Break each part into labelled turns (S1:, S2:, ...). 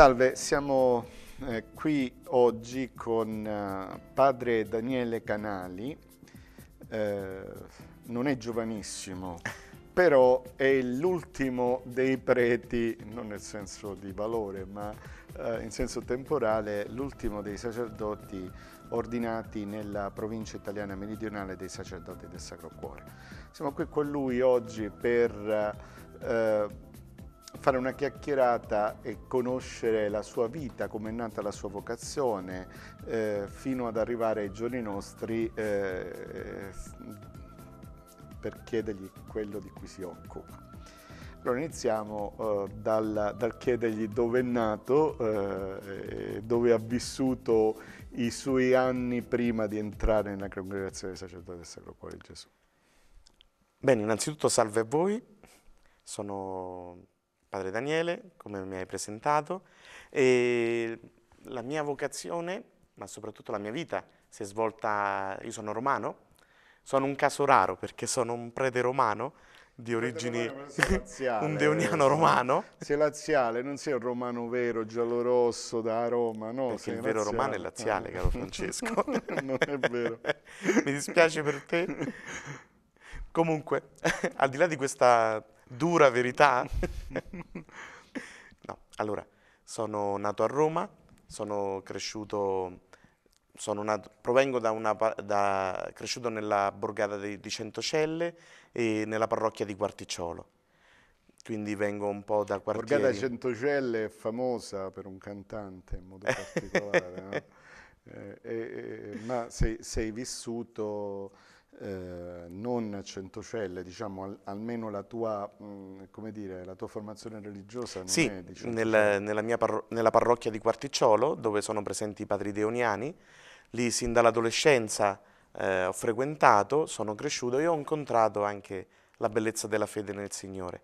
S1: Salve, siamo eh, qui oggi con eh, padre Daniele Canali, eh, non è giovanissimo, però è l'ultimo dei preti, non nel senso di valore, ma eh, in senso temporale, l'ultimo dei sacerdoti ordinati nella provincia italiana meridionale dei sacerdoti del Sacro Cuore. Siamo qui con lui oggi per eh, fare una chiacchierata e conoscere la sua vita, come è nata la sua vocazione, eh, fino ad arrivare ai giorni nostri eh, per chiedergli quello di cui si occupa. Allora iniziamo eh, dal, dal, chiedergli dove è nato, eh, dove ha vissuto i suoi anni
S2: prima di entrare nella congregazione sacerdotale del Sacro Cuore di Gesù. Bene, innanzitutto salve a voi, sono padre Daniele, come mi hai presentato, e la mia vocazione, ma soprattutto la mia vita, si è svolta, io sono romano, sono un caso raro perché sono un prete romano di origini, laziale,
S1: un deoniano romano. Sei laziale, non sei un romano vero, giallorosso da Roma, no? Perché sei il vero laziale. romano è laziale, caro ah. Francesco.
S2: non è vero. Mi dispiace per te. Comunque, al di là di questa dura verità. no, allora, sono nato a Roma, sono cresciuto, sono nato, provengo da una, da, cresciuto nella borgata di, di Centocelle e nella parrocchia di Quarticciolo. Quindi vengo un po' da quartieri. Borgata
S1: Centocelle è famosa per un cantante in modo particolare, no? Eh, eh, eh, ma sei, sei vissuto eh, non centocelle, diciamo al, almeno la tua, mh, mm, come dire, la tua formazione religiosa sì, è di nel,
S2: nella, mia parro nella parrocchia di Quarticciolo, dove sono presenti i padri deoniani, lì sin dall'adolescenza eh, ho frequentato, sono cresciuto e ho incontrato anche la bellezza della fede nel Signore.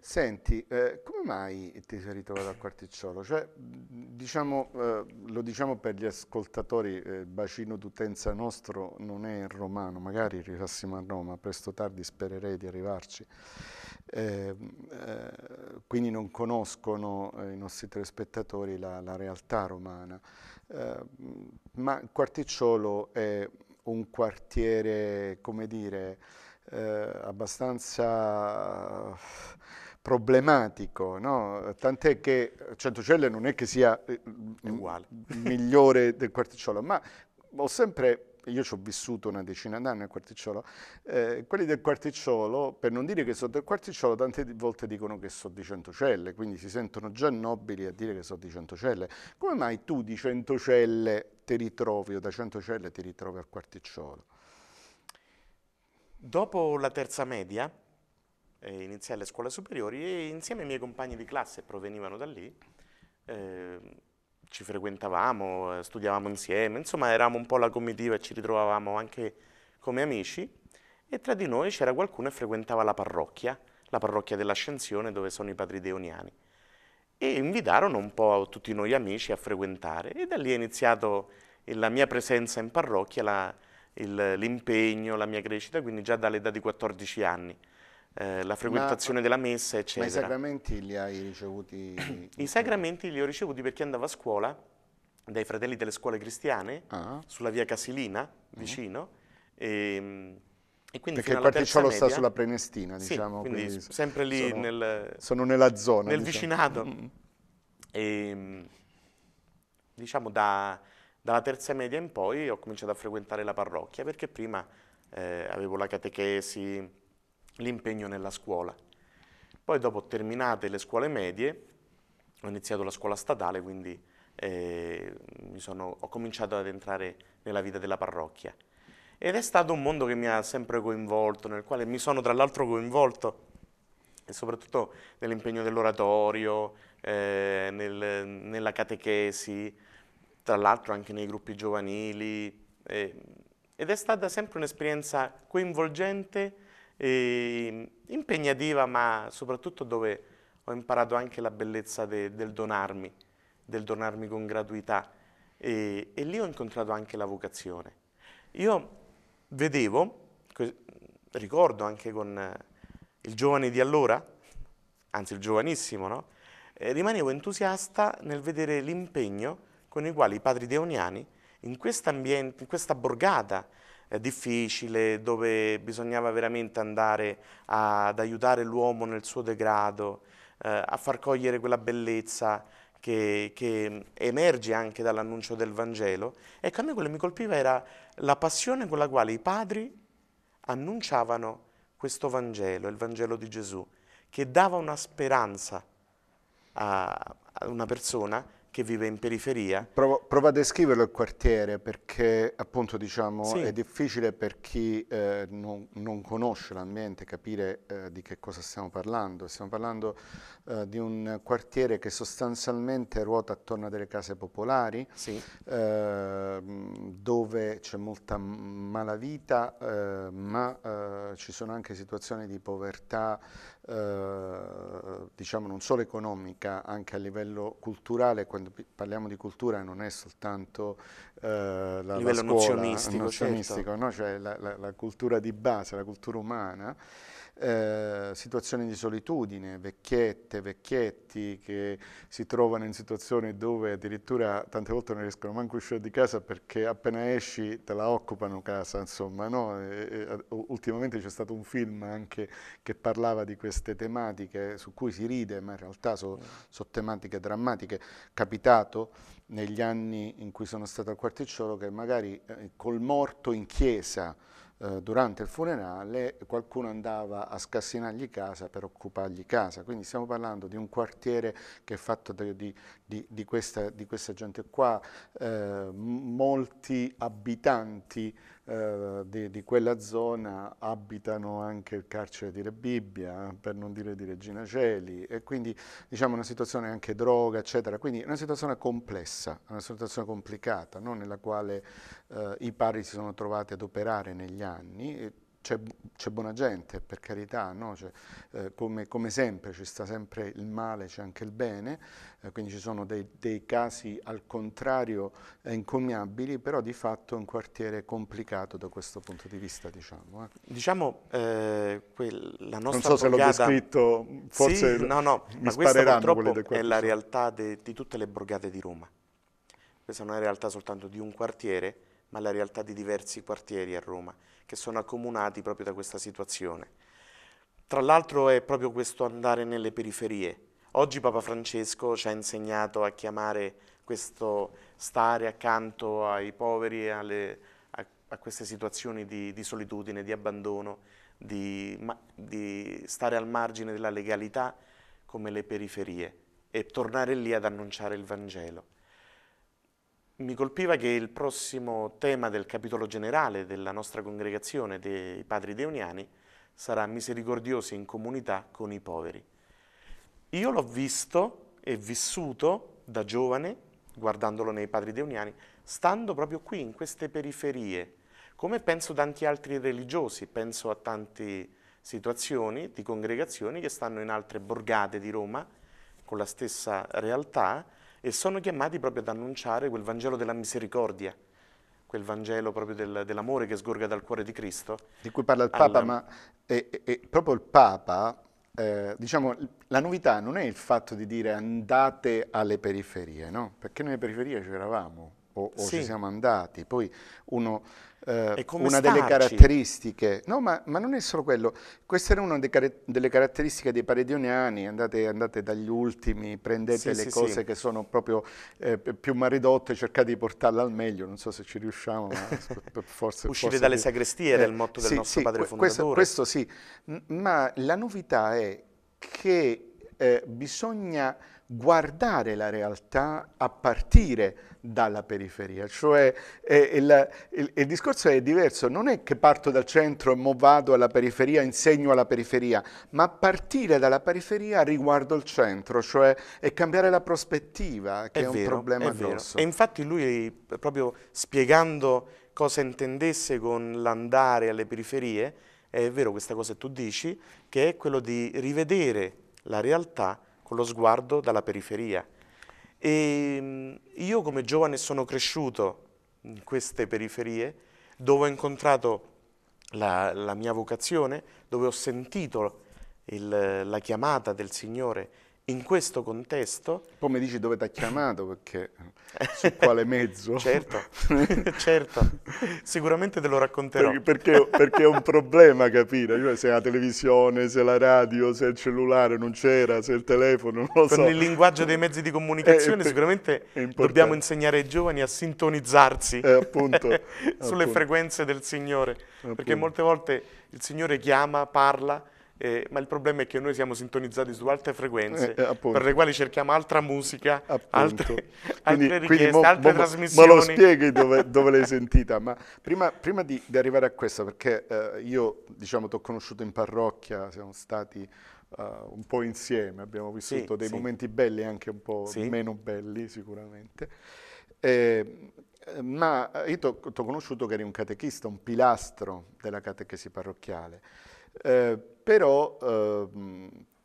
S2: Senti, eh, come mai ti sei ritrovato a
S1: Quarticciolo? Cioè, diciamo, eh, lo diciamo per gli ascoltatori, eh, bacino d'utenza nostro non è romano, magari arrivassimo a Roma, presto o tardi spererei di arrivarci. Ehm, eh, quindi non conoscono eh, i nostri telespettatori la, la realtà romana. Ehm, ma il Quarticciolo è un quartiere, come dire, eh, abbastanza problematico, no? tant'è che Centocelle non è che sia eh, uguale. migliore del Quarticciolo, ma ho sempre, io ci ho vissuto una decina d'anni al Quarticciolo, eh, quelli del Quarticciolo, per non dire che sono del Quarticciolo, tante volte dicono che sono di Centocelle, quindi si sentono già nobili a dire che sono di Centocelle. Come mai tu di Centocelle ti ritrovi o da Centocelle
S2: ti ritrovi al Quarticciolo? Dopo la terza media, eh, iniziai le scuole superiori e insieme ai miei compagni di classe provenivano da lì, eh, ci frequentavamo, eh, studiavamo insieme, insomma eravamo un po' la comitiva e ci ritrovavamo anche come amici e tra di noi c'era qualcuno che frequentava la parrocchia, la parrocchia dell'Ascensione dove sono i padri deoniani e invitarono un po' tutti noi amici a frequentare e da lì è iniziato la mia presenza in parrocchia, l'impegno, la mia crescita, quindi già dall'età di 14 anni. Eh, la frequentazione ma, della messa, eccetera. Ma i
S1: sacramenti li hai ricevuti?
S2: I sacramenti li ho ricevuti perché andavo a scuola dai fratelli delle scuole cristiane, ah. sulla via Casilina, mm. vicino, ah. e, e perché il particciolo sta sulla Prenestina, diciamo. Sì, quindi, quindi sempre lì sono, nel, sono
S1: nella zona. Nel diciamo. vicinato. Mm.
S2: E, ehm, diciamo da, dalla terza media in poi ho cominciato a frequentare la parrocchia perché prima eh, avevo la catechesi, l'impegno nella scuola. Poi dopo terminate le scuole medie, ho iniziato la scuola statale, quindi eh, sono, ho cominciato ad entrare nella vita della parrocchia. Ed è stato un mondo che mi ha sempre coinvolto, nel quale mi sono tra l'altro coinvolto e soprattutto nell'impegno dell'oratorio, eh, nel, nella catechesi, tra l'altro anche nei gruppi giovanili. Eh, ed è stata sempre un'esperienza coinvolgente e ehm, impegnativa ma soprattutto dove ho imparato anche la bellezza de, del donarmi, del donarmi con gratuità e, e, lì ho incontrato anche la vocazione. Io vedevo, ricordo anche con eh, il giovane di allora, anzi il giovanissimo, no? eh, rimanevo entusiasta nel vedere l'impegno con il quale i padri deoniani in, in questa borgata difficile, dove bisognava veramente andare a, ad aiutare l'uomo nel suo degrado, eh, a far cogliere quella bellezza che, che emerge anche dall'annuncio del Vangelo. Ecco, a me quello che mi colpiva era la passione con la quale i padri annunciavano questo Vangelo, il Vangelo di Gesù, che dava una speranza a, a una persona che vive in periferia.
S1: Provo, prova a descriverlo il quartiere perché appunto diciamo sì. è difficile per chi eh, non, non, conosce l'ambiente capire eh, di che cosa stiamo parlando. Stiamo parlando eh, di un quartiere che sostanzialmente ruota attorno a delle case popolari sì. Ehm, dove c'è molta malavita eh, ma eh, ci sono anche situazioni di povertà eh, diciamo non solo economica, anche a livello culturale, quando parliamo di cultura non è soltanto eh, la, la scuola, nozionistico, certo. nozionistico certo. no? cioè la, la, la cultura di base, la cultura umana, eh, situazioni di solitudine, vecchiette, vecchietti che si trovano in situazioni dove addirittura tante volte non riescono manco a uscire di casa perché appena esci te la occupano casa, insomma. No? E, e, ultimamente c'è stato un film anche che parlava di queste tematiche su cui si ride, ma in realtà sono mm. so tematiche drammatiche. Capitato negli anni in cui sono stato al quarticciolo che magari eh, col morto in chiesa, eh, durante il funerale qualcuno andava a scassinargli casa per occupargli casa, quindi stiamo parlando di un quartiere che è fatto di, di, di, questa, di questa, gente qua, eh, molti abitanti eh, di, di, quella zona abitano anche il carcere di Re Bibbia, per non dire di Regina Celi, e quindi diciamo una situazione anche droga, eccetera. Quindi una situazione complessa, una situazione complicata, no? nella quale eh, i pari si sono trovati ad operare negli anni. E, c'è buona gente, per carità, no? cioè, eh, come, come, sempre ci sta sempre il male, c'è anche il bene, eh, quindi ci sono dei, dei, casi al contrario eh, incommiabili, però di fatto è un quartiere complicato da questo punto di vista. Diciamo, eh.
S2: diciamo eh, quel, la nostra Non so se l'ho descritto, forse sì, no, no, ma questa purtroppo è la realtà de, di tutte le borgate di Roma. Questa non è una realtà soltanto di un quartiere, ma la realtà di diversi quartieri a Roma che sono accomunati proprio da questa situazione. Tra l'altro è proprio questo andare nelle periferie. Oggi Papa Francesco ci ha insegnato a chiamare questo stare accanto ai poveri alle, a, a, queste situazioni di, di solitudine, di abbandono, di, ma, di stare al margine della legalità come le periferie e tornare lì ad annunciare il Vangelo. Mi colpiva che il prossimo tema del capitolo generale della nostra congregazione dei Padri Deoniani sarà misericordiosi in comunità con i poveri. Io l'ho visto e vissuto da giovane, guardandolo nei Padri Deoniani, stando proprio qui, in queste periferie, come penso tanti altri religiosi, penso a tante situazioni di congregazioni che stanno in altre borgate di Roma, con la stessa realtà, e sono chiamati proprio ad annunciare quel Vangelo della misericordia, quel Vangelo proprio del, dell'amore che sgorga dal cuore di Cristo.
S1: Di cui parla il Papa, al... ma
S2: è, è, è proprio il
S1: Papa, eh, diciamo, la novità non è il fatto di dire andate alle periferie, no? Perché noi alle periferie c'eravamo o, o sì. ci siamo andati, poi uno eh, una starci. delle caratteristiche, no ma, ma, non è solo quello, questa era una delle caratteristiche dei paredioniani, andate, andate dagli ultimi, prendete sì, le sì, cose sì. che sono proprio eh, più maridotte, cercate di portarle al meglio, non so se ci riusciamo, ma forse... Uscire dalle sagrestie era il eh, motto del nostro padre fondatore. Questo, questo sì, ma la novità è che eh, bisogna guardare la realtà a partire dalla periferia, cioè eh, il, il, il, discorso è diverso, non è che parto dal centro e mo vado alla periferia, insegno alla periferia, ma partire dalla periferia riguardo il centro, cioè è cambiare la prospettiva,
S2: che è, è vero, un problema è grosso. E infatti lui proprio spiegando cosa intendesse con l'andare alle periferie, è vero questa cosa che tu dici, che è quello di rivedere la realtà con lo sguardo dalla periferia. E mm, io come giovane sono cresciuto in queste periferie dove ho incontrato la, la mia vocazione, dove ho sentito il, la chiamata del Signore in questo contesto... Poi mi dici dove ti ha chiamato, perché su quale mezzo? certo, certo, sicuramente te lo racconterò. Per, perché,
S1: perché, è un problema capire, cioè, se la televisione, se la radio, se il cellulare non c'era, se il telefono, non lo Con so. il linguaggio dei
S2: mezzi di comunicazione eh, eh, è, sicuramente dobbiamo insegnare ai giovani a sintonizzarsi eh, appunto, sulle appunto. frequenze del Signore, appunto. perché molte volte il Signore chiama, parla, eh, ma il problema è che noi siamo sintonizzati su altre frequenze eh, eh per le quali cerchiamo altra musica, altre, quindi, altre, richieste, mo, altre mo, trasmissioni. Ma lo spieghi
S1: dove, dove l'hai sentita, ma prima, prima di, di, arrivare a questa, perché eh, io diciamo ti ho conosciuto in parrocchia, siamo stati uh, un po' insieme, abbiamo vissuto sì, dei sì. momenti belli e anche un po' sì. meno belli sicuramente. Eh, ma io ti ho conosciuto che eri un catechista, un pilastro della catechesi parrocchiale. Eh, però eh,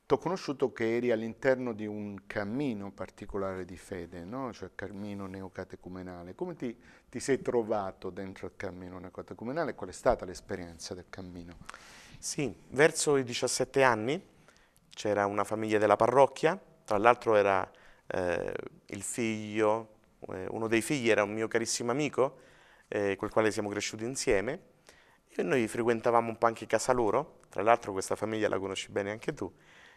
S1: ti ho conosciuto che eri all'interno di un cammino particolare di fede, no? cioè cammino neocatecumenale. Come ti, ti sei trovato dentro il
S2: cammino neocatecumenale? Qual è stata l'esperienza del cammino? Sì, verso i 17 anni c'era una famiglia della parrocchia, tra l'altro era eh, il figlio, eh, uno dei figli era un mio carissimo amico, eh, col quale siamo cresciuti insieme, e noi frequentavamo un po' anche casa loro, tra l'altro questa famiglia la conosci bene anche tu,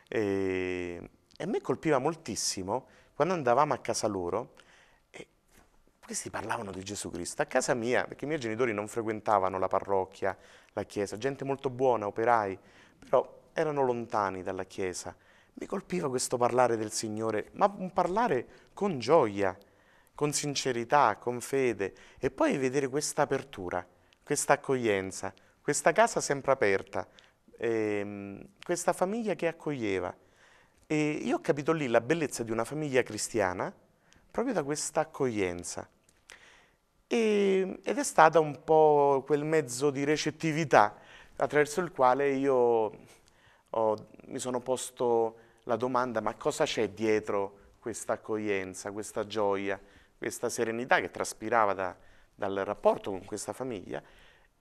S2: e, e a me colpiva moltissimo quando andavamo a casa loro, e questi parlavano di Gesù Cristo. A casa mia, perché i miei genitori non frequentavano la parrocchia, la chiesa, gente molto buona, operai, però erano lontani dalla chiesa. Mi colpiva questo parlare del Signore, ma un parlare con gioia, con sincerità, con fede, e poi vedere questa apertura questa accoglienza, questa casa sempre aperta, ehm, questa famiglia che accoglieva. E io ho capito lì la bellezza di una famiglia cristiana proprio da questa accoglienza. E, ed è stata un po' quel mezzo di recettività attraverso il quale io ho, mi sono posto la domanda ma cosa c'è dietro questa accoglienza, questa gioia, questa serenità che traspirava da, dal rapporto con questa famiglia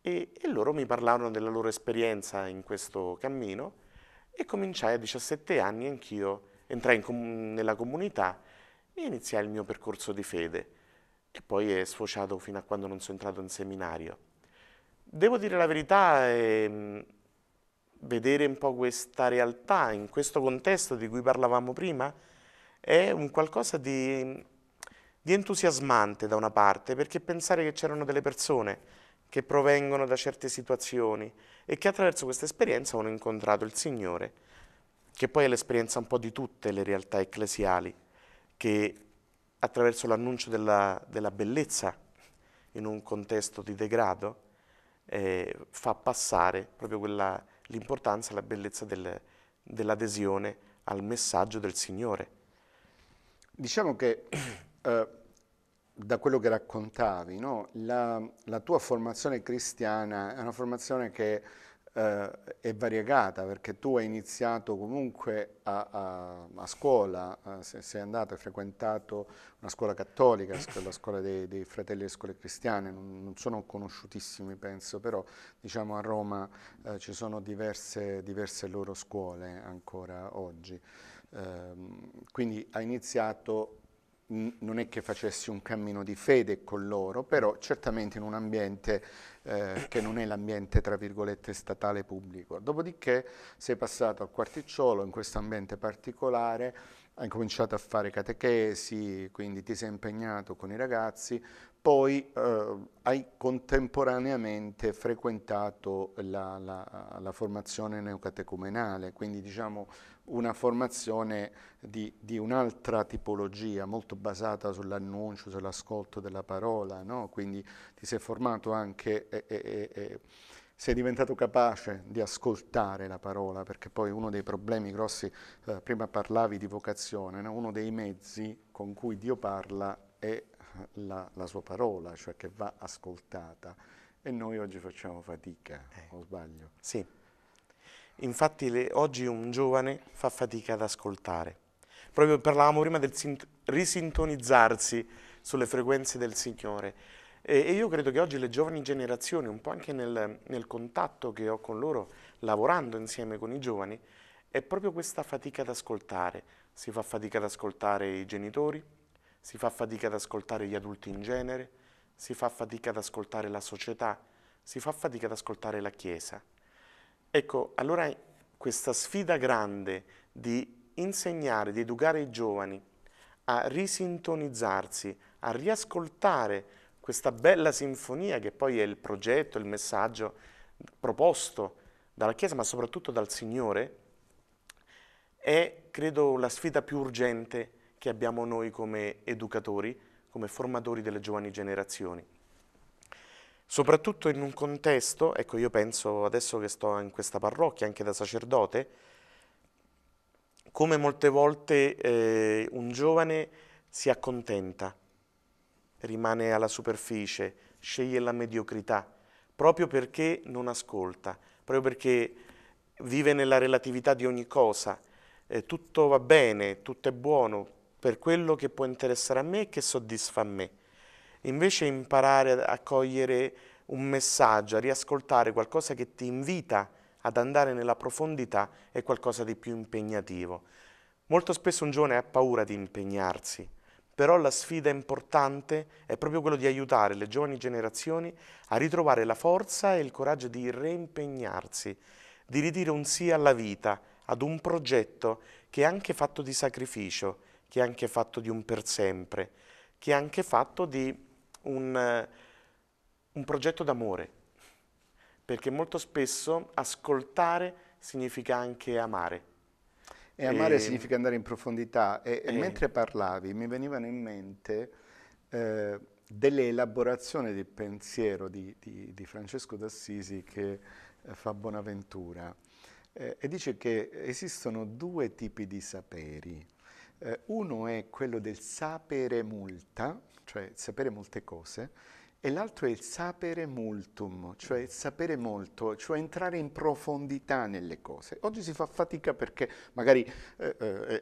S2: e, e loro mi parlarono della loro esperienza in questo cammino e cominciai a 17 anni anch'io, entrai com nella comunità e iniziai il mio percorso di fede e poi è sfociato fino a quando non sono entrato in seminario. Devo dire la verità, eh, vedere un po' questa realtà in questo contesto di cui parlavamo prima è un qualcosa di di entusiasmante da una parte, perché pensare che c'erano delle persone che provengono da certe situazioni e che attraverso questa esperienza hanno incontrato il Signore, che poi è l'esperienza un po' di tutte le realtà ecclesiali, che attraverso l'annuncio della, della bellezza in un contesto di degrado eh, fa passare proprio quella, l'importanza e la bellezza del, dell'adesione al messaggio del Signore. Diciamo
S1: che eh, da quello che raccontavi, no? la, la, tua formazione cristiana è una formazione che eh, è variegata perché tu hai iniziato comunque a, a, a scuola, eh, sei andato, e frequentato una scuola cattolica, la scuola dei, dei fratelli delle scuole cristiane, non, non, sono conosciutissimi penso, però diciamo a Roma eh, ci sono diverse, diverse loro scuole ancora oggi. Ehm, quindi hai iniziato non è che facessi un cammino di fede con loro, però certamente in un ambiente eh, che non è l'ambiente tra virgolette statale pubblico. Dopodiché sei passato al quarticciolo in questo ambiente particolare hai cominciato a fare catechesi, quindi ti sei impegnato con i ragazzi, poi eh, hai contemporaneamente frequentato la, la, la, formazione neocatecumenale, quindi diciamo una formazione di, di un'altra tipologia, molto basata sull'annuncio, sull'ascolto della parola, no? quindi ti sei formato anche... Eh, eh, sei diventato capace di ascoltare la parola, perché poi uno dei problemi grossi, eh, prima parlavi di vocazione, no? uno dei mezzi con cui Dio parla è eh, la, la, sua parola, cioè che va ascoltata. E noi oggi facciamo fatica, eh. o sbaglio?
S2: Sì. Infatti le, oggi un giovane fa fatica ad ascoltare. Proprio parlavamo prima del risintonizzarsi sulle frequenze del Signore e, io credo che oggi le giovani generazioni, un po' anche nel, nel contatto che ho con loro, lavorando insieme con i giovani, è proprio questa fatica ad ascoltare. Si fa fatica ad ascoltare i genitori, si fa fatica ad ascoltare gli adulti in genere, si fa fatica ad ascoltare la società, si fa fatica ad ascoltare la Chiesa. Ecco, allora questa sfida grande di insegnare, di educare i giovani a risintonizzarsi, a riascoltare questa bella sinfonia che poi è il progetto, il messaggio proposto dalla Chiesa, ma soprattutto dal Signore, è, credo, la sfida più urgente che abbiamo noi come educatori, come formatori delle giovani generazioni. Soprattutto in un contesto, ecco io penso adesso che sto in questa parrocchia anche da sacerdote, come molte volte eh, un giovane si accontenta, rimane alla superficie, sceglie la mediocrità, proprio perché non ascolta, proprio perché vive nella relatività di ogni cosa, eh, tutto va bene, tutto è buono per quello che può interessare a me e che soddisfa a me. Invece imparare a cogliere un messaggio, a riascoltare qualcosa che ti invita ad andare nella profondità è qualcosa di più impegnativo. Molto spesso un giovane ha paura di impegnarsi, però la sfida importante è proprio quella di aiutare le giovani generazioni a ritrovare la forza e il coraggio di reimpegnarsi, di ridire un sì alla vita, ad un progetto che è anche fatto di sacrificio, che è anche fatto di un per sempre, che è anche fatto di un, un progetto d'amore, perché molto spesso ascoltare significa anche amare. E amare e... Ehm, significa
S1: andare in profondità. E, e, eh. mentre parlavi mi venivano in mente eh, delle elaborazioni del pensiero di, di, di Francesco d'Assisi che eh, fa Bonaventura. Eh, e dice che esistono due tipi di saperi. Eh, uno è quello del sapere multa, cioè sapere molte cose, e l'altro è il sapere multum, cioè il sapere molto, cioè entrare in profondità nelle cose. Oggi si fa fatica perché magari eh,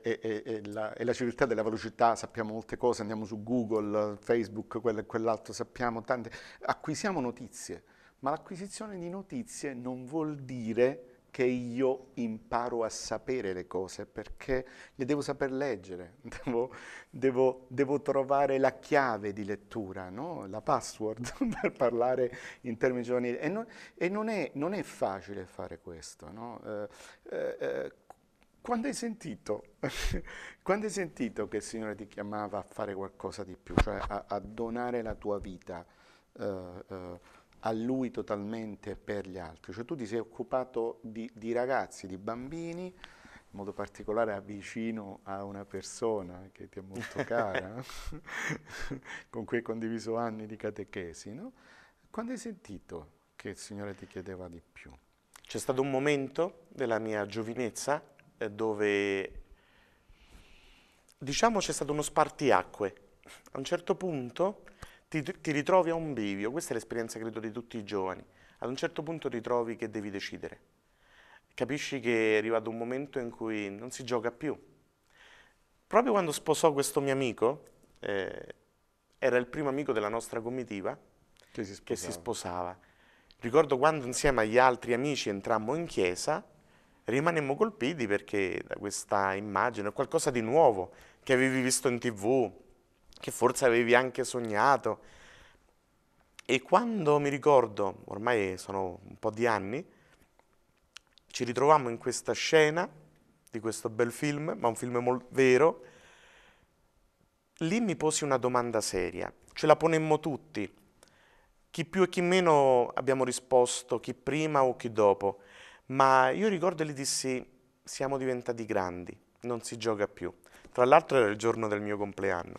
S1: eh, eh, la, è la civiltà della velocità, sappiamo molte cose, andiamo su Google, Facebook, quello e quell'altro, sappiamo tante, acquisiamo notizie, ma l'acquisizione di notizie non vuol dire che io imparo a sapere le cose perché le devo saper leggere, devo, devo, devo trovare la chiave di lettura, no? la password per parlare in termini giovanili. E, non, e non, è, non è, facile fare questo. No? Eh, eh, eh quando hai sentito, quando hai sentito che il Signore ti chiamava a fare qualcosa di più, cioè a, a donare la tua vita? Eh, eh a lui totalmente per gli altri. Cioè tu ti sei occupato di, di ragazzi, di bambini, in modo particolare avvicino a una persona che ti è molto cara, con cui hai condiviso anni di catechesi, no? Quando hai sentito
S2: che il Signore ti chiedeva di più? C'è stato un momento della mia giovinezza eh, dove, diciamo, c'è stato uno spartiacque. A un certo punto ti, ti ritrovi a un bivio, questa è l'esperienza credo di tutti i giovani, ad un certo punto ritrovi che devi decidere, capisci che è arrivato un momento in cui non si gioca più. Proprio quando sposò questo mio amico, eh, era il primo amico della nostra comitiva che si, che si sposava. Ricordo quando insieme agli altri amici entrammo in chiesa, rimanemmo colpiti perché da questa immagine, qualcosa di nuovo che avevi visto in tv, che forse avevi anche sognato. E quando mi ricordo, ormai sono un po' di anni, ci ritroviamo in questa scena di questo bel film, ma un film molto vero, lì mi posi una domanda seria, ce la ponemmo tutti, chi più e chi meno abbiamo risposto, chi prima o chi dopo, ma io ricordo e gli dissi, siamo diventati grandi, non si gioca più. Tra l'altro era il giorno del mio compleanno.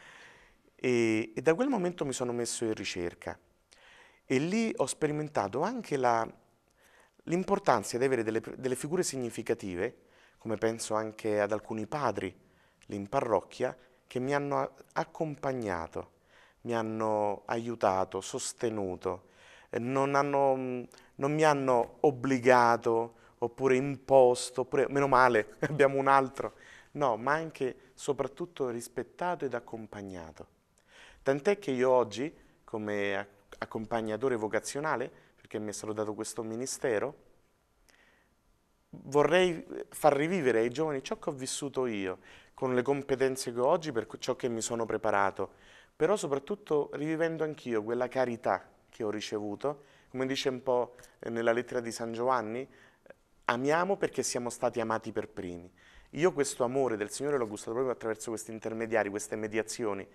S2: e, e, da quel momento mi sono messo in ricerca. E lì ho sperimentato anche l'importanza di avere delle, delle figure significative, come penso anche ad alcuni padri lì in parrocchia, che mi hanno accompagnato, mi hanno aiutato, sostenuto, non, hanno, non mi hanno obbligato, oppure imposto, oppure meno male, abbiamo un altro. No, ma anche, soprattutto, rispettato ed accompagnato. Tant'è che io oggi, come accompagnatore vocazionale, perché mi è stato dato questo ministero, vorrei far rivivere ai giovani ciò che ho vissuto io, con le competenze che ho oggi, per ciò che mi sono preparato, però soprattutto rivivendo anch'io quella carità che ho ricevuto, come dice un po' nella lettera di San Giovanni, Amiamo perché siamo stati amati per primi. Io questo amore del Signore l'ho gustato proprio attraverso questi intermediari, queste mediazioni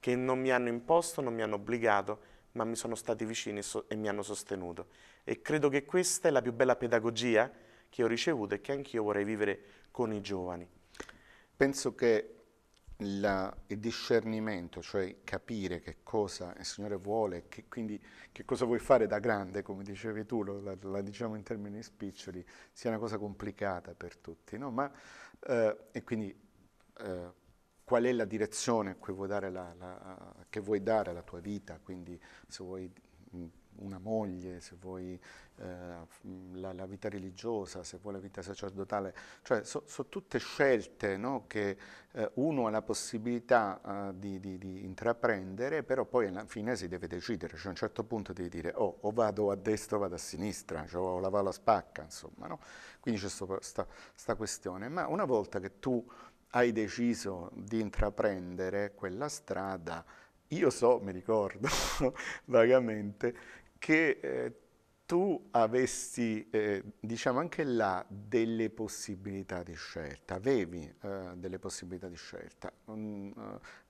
S2: che non mi hanno imposto, non mi hanno obbligato, ma mi sono stati vicini e mi hanno sostenuto. E credo che questa è la più bella pedagogia che ho ricevuto e che anch'io vorrei vivere con i giovani. Penso che la, il
S1: discernimento, cioè capire che cosa il Signore vuole, che, quindi che cosa vuoi fare da grande, come dicevi tu, lo, la, la, diciamo in termini spiccioli, sia una cosa complicata per tutti, no? Ma, eh, e quindi eh, qual è la direzione a cui vuoi dare la, che vuoi dare alla tua vita, quindi se vuoi una moglie, se vuoi eh, la, la, vita religiosa, se vuoi la vita sacerdotale, cioè sono so tutte scelte no, che eh, uno ha la possibilità eh, di, di, di, intraprendere, però poi alla fine si deve decidere, cioè a un certo punto devi dire oh, o vado a destra o vado a sinistra, cioè, o la vado spacca, insomma, no? quindi c'è questa questione, ma una volta che tu hai deciso di intraprendere quella strada, io so, mi ricordo vagamente, che eh, tu avessi, eh, diciamo anche là, delle possibilità di scelta, avevi eh, delle possibilità di scelta. Um,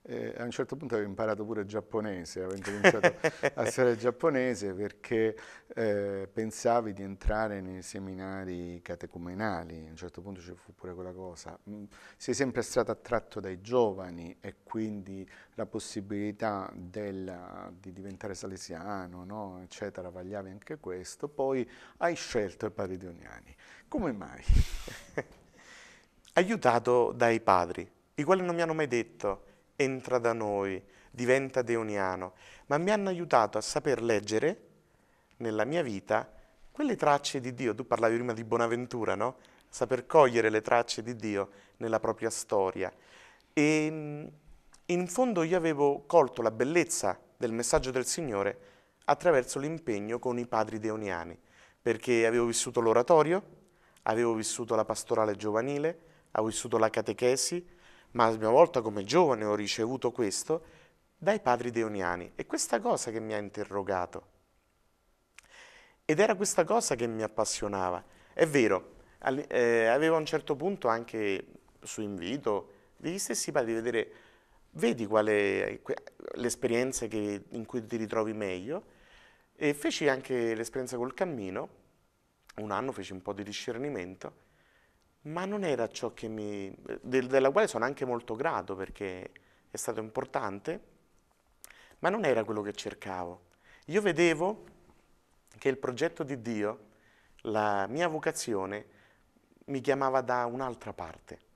S1: eh, a un certo punto avevi imparato pure il giapponese, avevo cominciato a studiare giapponese perché eh, pensavi di entrare nei seminari catecumenali, a un certo punto ci fu pure quella cosa. Mm, sei sempre stato attratto dai giovani e quindi la possibilità della, di diventare salesiano, no? eccetera, vagliavi anche questo questo poi hai scelto i paridioniani. Come mai?
S2: Aiutato dai padri, i quali non mi hanno mai detto entra da noi, diventa deoniano, ma mi hanno aiutato a saper leggere nella mia vita quelle tracce di Dio. Tu parlavi prima di Bonaventura, no? Saper cogliere le tracce di Dio nella propria storia. E mm, in fondo io avevo colto la bellezza del messaggio del Signore attraverso l'impegno con i padri deoniani, perché avevo vissuto l'oratorio, avevo vissuto la pastorale giovanile, avevo vissuto la catechesi, ma a mia volta come giovane ho ricevuto questo dai padri deoniani. È questa cosa che mi ha interrogato. Ed era questa cosa che mi appassionava. È vero, eh, avevo a un certo punto anche su invito degli stessi padri di vedere, vedi quale le esperienze che, in cui ti ritrovi meglio e feci anche l'esperienza col cammino, un anno feci un po' di discernimento, ma non era ciò che mi... De, della quale sono anche molto grato perché è stato importante, ma non era quello che cercavo. Io vedevo che il progetto di Dio, la mia vocazione, mi chiamava da un'altra parte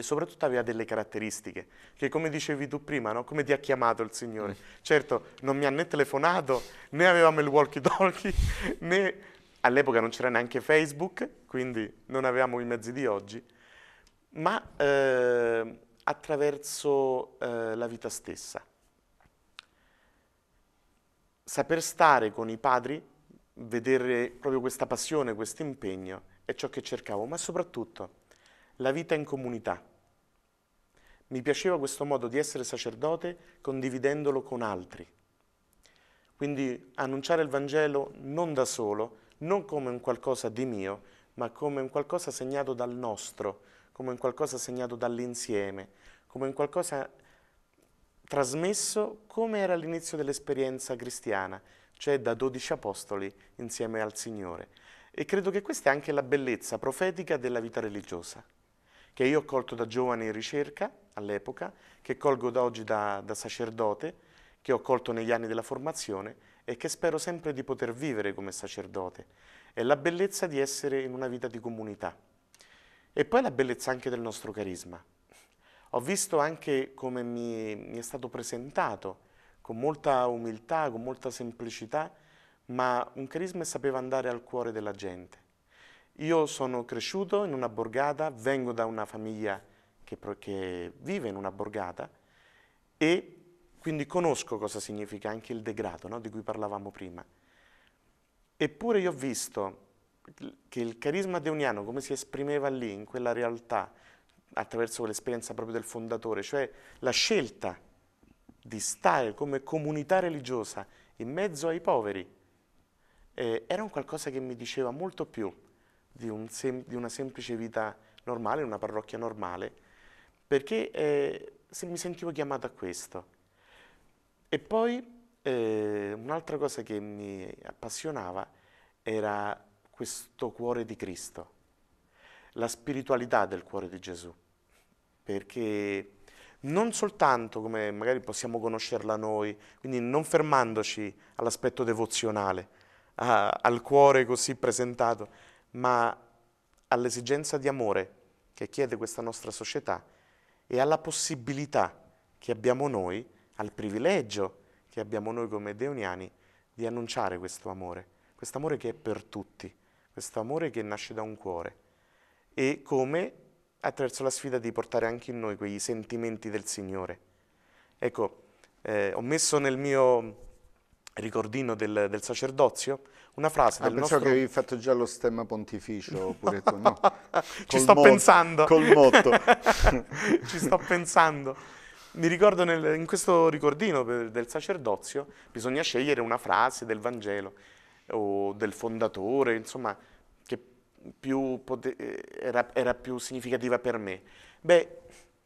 S2: e soprattutto aveva delle caratteristiche che come dicevi tu prima, no? come ti ha chiamato il Signore. Mm. Certo, non mi ha né telefonato, né avevamo il walkie talkie, né all'epoca non c'era neanche Facebook, quindi non avevamo i mezzi di oggi, ma eh, attraverso eh, la vita stessa. Saper stare con i padri, vedere proprio questa passione, questo impegno, è ciò che cercavo, ma soprattutto la vita in comunità. Mi piaceva questo modo di essere sacerdote condividendolo con altri. Quindi annunciare il Vangelo non da solo, non come un qualcosa di mio, ma come un qualcosa segnato dal nostro, come un qualcosa segnato dall'insieme, come un qualcosa trasmesso come era l'inizio dell'esperienza cristiana, cioè da dodici apostoli insieme al Signore. E credo che questa è anche la bellezza profetica della vita religiosa, che io ho colto da giovane in ricerca all'epoca, che colgo da oggi da, da sacerdote, che ho colto negli anni della formazione e che spero sempre di poter vivere come sacerdote. È la bellezza di essere in una vita di comunità. E poi la bellezza anche del nostro carisma. Ho visto anche come mi, mi è stato presentato, con molta umiltà, con molta semplicità, ma un carisma sapeva andare al cuore della gente. Io sono cresciuto in una borgata, vengo da una famiglia che, che vive in una borgata e quindi conosco cosa significa anche il degrado no? di cui parlavamo prima. Eppure io ho visto che il carisma deuniano, come si esprimeva lì, in quella realtà, attraverso l'esperienza proprio del fondatore, cioè la scelta di stare come comunità religiosa in mezzo ai poveri, eh, era un qualcosa che mi diceva molto più di, un sem- di una semplice vita normale, una parrocchia normale, perché eh, se mi sentivo chiamato a questo. E poi eh, un'altra cosa che mi appassionava era questo cuore di Cristo, la spiritualità del cuore di Gesù, perché non soltanto come magari possiamo conoscerla noi, quindi non fermandoci all'aspetto devozionale, a, al cuore così presentato, ma all'esigenza di amore che chiede questa nostra società e alla possibilità che abbiamo noi, al privilegio che abbiamo noi come deoniani di annunciare questo amore, questo amore che è per tutti, questo amore che nasce da un cuore e come attraverso la sfida di portare anche in noi quei sentimenti del Signore. Ecco, eh, ho messo nel mio ricordino del, del, sacerdozio, una frase ah, del nostro... che avevi
S1: fatto già lo stemma pontificio, oppure tu, no.
S2: Ci sto motto, pensando. Col motto. Ci sto pensando. Mi ricordo nel, in questo ricordino del sacerdozio bisogna scegliere una frase del Vangelo o del fondatore, insomma, che più eh, era, era più significativa per me. Beh,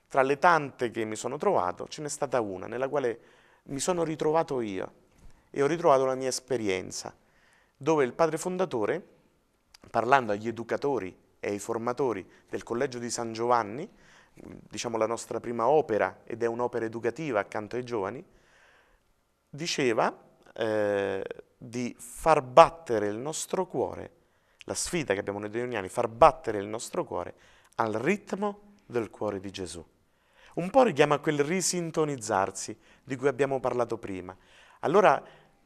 S2: tra le tante che mi sono trovato, ce n'è stata una nella quale mi sono ritrovato io e ho ritrovato la mia esperienza, dove il padre fondatore, parlando agli educatori e ai formatori del Collegio di San Giovanni, diciamo la nostra prima opera, ed è un'opera educativa accanto ai giovani, diceva eh, di far battere il nostro cuore, la sfida che abbiamo noi deoniani, far battere il nostro cuore al ritmo del cuore di Gesù. Un po' richiama quel risintonizzarsi di cui abbiamo parlato prima. Allora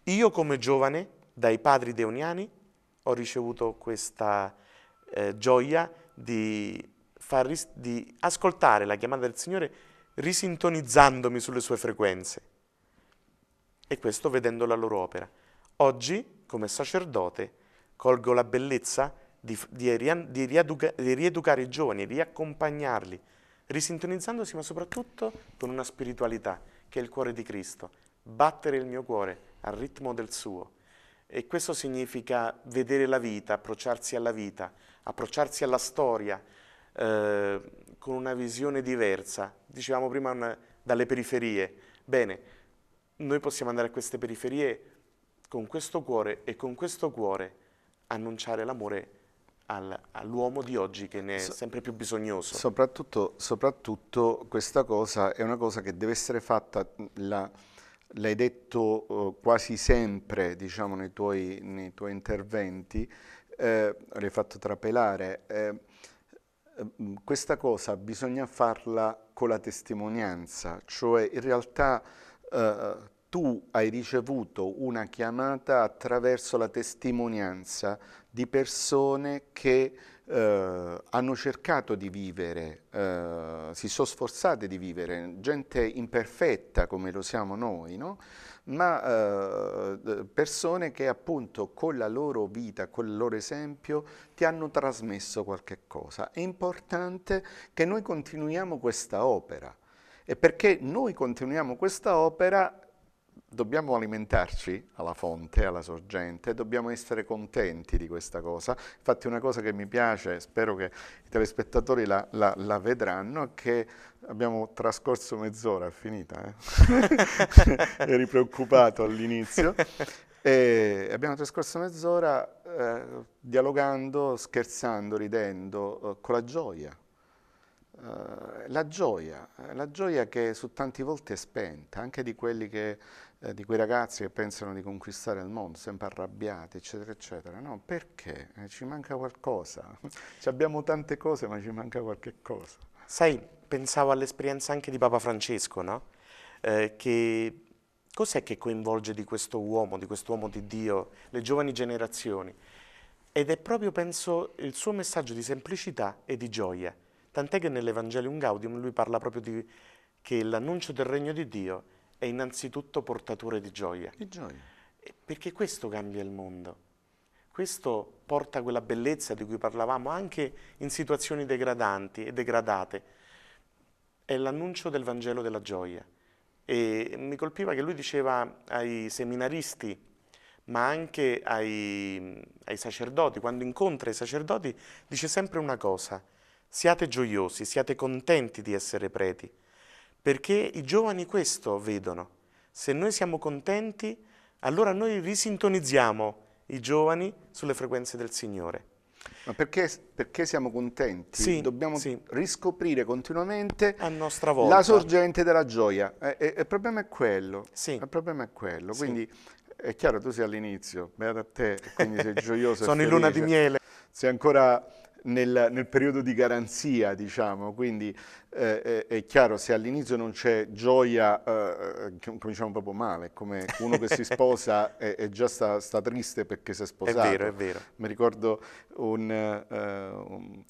S2: io come giovane, dai padri deoniani, ho ricevuto questa eh, gioia di, far, di ascoltare la chiamata del Signore risintonizzandomi sulle sue frequenze. E questo vedendo la loro opera. Oggi, come sacerdote, colgo la bellezza di, di, di, rieduca, di rieducare i giovani, riaccompagnarli, risintonizzandosi ma soprattutto con una spiritualità che è il cuore di Cristo. Battere il mio cuore al ritmo del suo. E questo significa vedere la vita, approcciarsi alla vita, approcciarsi alla storia eh, con una visione diversa. Dicevamo prima una, dalle periferie. Bene, noi possiamo andare a queste periferie con questo cuore e con questo cuore annunciare l'amore all'uomo di oggi che ne è sempre più bisognoso.
S1: Soprattutto, soprattutto, questa cosa è una cosa che deve essere fatta, la, l'hai detto eh, quasi sempre diciamo, nei, tuoi, nei, tuoi, interventi, eh, l'hai fatto trapelare, eh, mm, questa cosa bisogna farla con la testimonianza, cioè in realtà eh, tu hai ricevuto una chiamata attraverso la testimonianza di persone che eh, hanno cercato di vivere, eh, si sono sforzate di vivere, gente imperfetta come lo siamo noi, no? ma eh, persone che appunto con la loro vita, con il loro esempio ti hanno trasmesso qualche cosa. È importante che noi continuiamo questa opera e perché noi continuiamo questa opera dobbiamo alimentarci alla fonte, alla sorgente, dobbiamo essere contenti di questa cosa. Infatti una cosa che mi piace, spero che i telespettatori la, la, la vedranno, è che abbiamo trascorso mezz'ora, è finita, eh? eri preoccupato all'inizio, e abbiamo trascorso mezz'ora eh, dialogando, scherzando, ridendo, eh, con la gioia. Eh, la gioia, la gioia che su tanti volte è spenta, anche di quelli che eh, di quei ragazzi che pensano di conquistare il mondo, sempre arrabbiati, eccetera, eccetera. No, perché? Eh, ci manca qualcosa. ci abbiamo tante cose,
S2: ma ci manca qualche cosa. Sai, pensavo all'esperienza anche di Papa Francesco, no? Eh, che cos'è che coinvolge di questo uomo, di questo uomo di Dio, le giovani generazioni? Ed è proprio, penso, il suo messaggio di semplicità e di gioia. Tant'è che nell'Evangelium Gaudium lui parla proprio di che l'annuncio del regno di Dio è innanzitutto portatore di gioia. Di gioia. Perché questo cambia il mondo. Questo porta quella bellezza di cui parlavamo anche in situazioni degradanti e degradate. È l'annuncio del Vangelo della gioia. E mi colpiva che lui diceva ai seminaristi, ma anche ai, ai sacerdoti, quando incontra i sacerdoti, dice sempre una cosa, siate gioiosi, siate contenti di essere preti perché i giovani questo vedono. Se noi siamo contenti, allora noi risintonizziamo i giovani sulle frequenze del Signore. Ma perché, perché siamo contenti? Sì, Dobbiamo
S1: sì. riscoprire continuamente la sorgente della gioia. E, e, il problema è quello. Sì. Il problema è quello. Quindi è chiaro, tu sei all'inizio, beata a te, quindi sei gioioso. Sono in luna di miele. Sei ancora nel, nel, periodo di garanzia, diciamo, quindi eh, eh, è chiaro, se all'inizio non c'è gioia, eh, eh cominciamo proprio male, come uno che si sposa e, e già sta, sta, triste perché si è sposato. È vero, è vero. Mi ricordo un, eh, un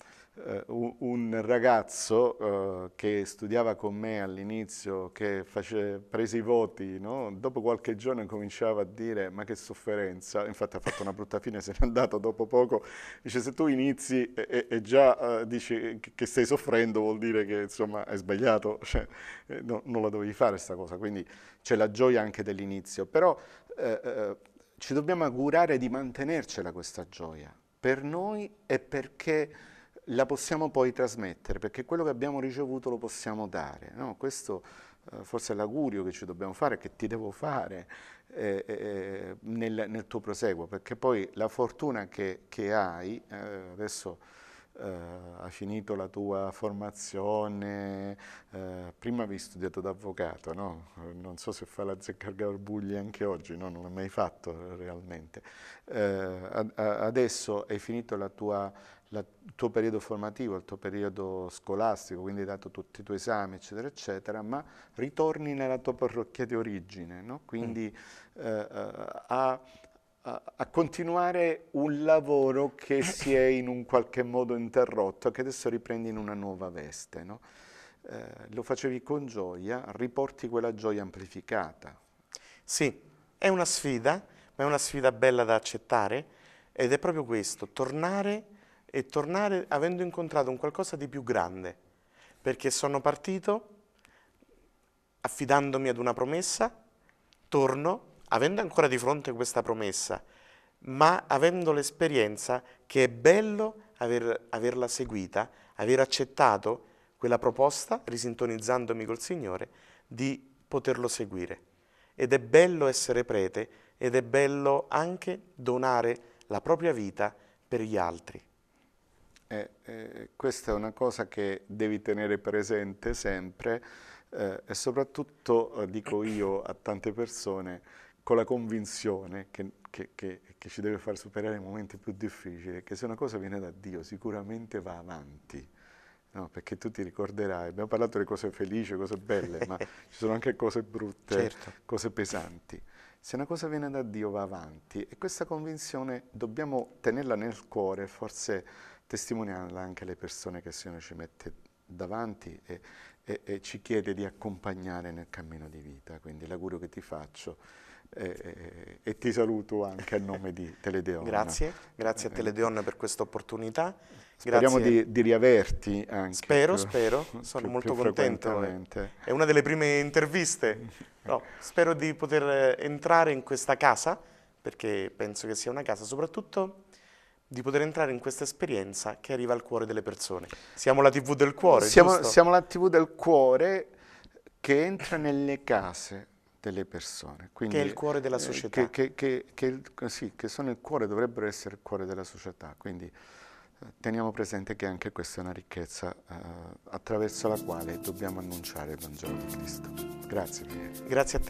S1: eh, un ragazzo eh, che studiava con me all'inizio, che face, prese i voti, no? dopo qualche giorno cominciava a dire ma che sofferenza, infatti ha fatto una brutta fine, se n'è andato dopo poco, dice se tu inizi e, e già uh, dici che stai soffrendo vuol dire che insomma hai sbagliato, cioè, no, non la dovevi fare questa cosa, quindi c'è la gioia anche dell'inizio, però eh, eh, ci dobbiamo augurare di mantenercela questa gioia, per noi e perché la possiamo poi trasmettere, perché quello che abbiamo ricevuto lo possiamo dare. No? Questo eh, forse è l'augurio che ci dobbiamo fare, che ti devo fare eh, eh, eh nel, nel, tuo proseguo, perché poi la fortuna che, che hai, eh, adesso eh, hai finito la tua formazione, prima avevi studiato da avvocato, no? non so se fa la zecca garbugli anche oggi, no? non l'hai mai fatto realmente, ad, adesso hai finito la tua il tuo periodo formativo, il tuo periodo scolastico, quindi hai dato tutti i tuoi esami, eccetera, eccetera, ma ritorni nella tua parrocchia di origine, no? quindi mm. eh, eh a, a, a, continuare un lavoro che si è in un qualche modo interrotto, che adesso riprendi in una nuova veste. No? Eh, lo facevi con gioia, riporti quella
S2: gioia amplificata. Sì, è una sfida, ma è una sfida bella da accettare ed è proprio questo, tornare e tornare avendo incontrato un qualcosa di più grande, perché sono partito affidandomi ad una promessa, torno avendo ancora di fronte questa promessa, ma avendo l'esperienza che è bello aver, averla seguita, aver accettato quella proposta, risintonizzandomi col Signore, di poterlo seguire. Ed è bello essere prete ed è bello anche donare la propria vita per gli altri. Eh, eh, questa
S1: è una cosa che devi tenere presente sempre eh, e soprattutto, eh, dico io a tante persone, con la convinzione che, che, che, che, ci deve far superare i momenti più difficili, che se una cosa viene da Dio sicuramente va avanti. No, perché tu ti ricorderai, abbiamo parlato di cose felici, cose belle, ma ci sono anche cose brutte, certo. cose pesanti. Se una cosa viene da Dio va avanti e questa convinzione dobbiamo tenerla nel cuore, forse testimoniarla anche le persone che il Signore ci mette davanti e, e, e ci chiede di accompagnare nel cammino di vita. Quindi l'augurio che ti faccio e, eh, eh, e, ti saluto anche a nome di
S2: Teledeon. grazie, grazie a eh. Teledeon per questa opportunità. Speriamo di, di, riaverti anche. Spero, più, spero, sono più, molto più contento. È una delle prime interviste. No, spero di poter entrare in questa casa perché penso che sia una casa soprattutto di poter entrare in questa esperienza che arriva al cuore delle persone. Siamo la TV del cuore, siamo, siamo
S1: la TV del cuore che entra nelle case delle persone. Quindi, che è il cuore della eh, società. Eh, che, che, che, sì, che sono il cuore, dovrebbero essere il cuore della società. Quindi eh, teniamo presente che anche questa è una ricchezza eh, attraverso la quale dobbiamo annunciare il Vangelo di Cristo. Grazie Piero. Grazie a te.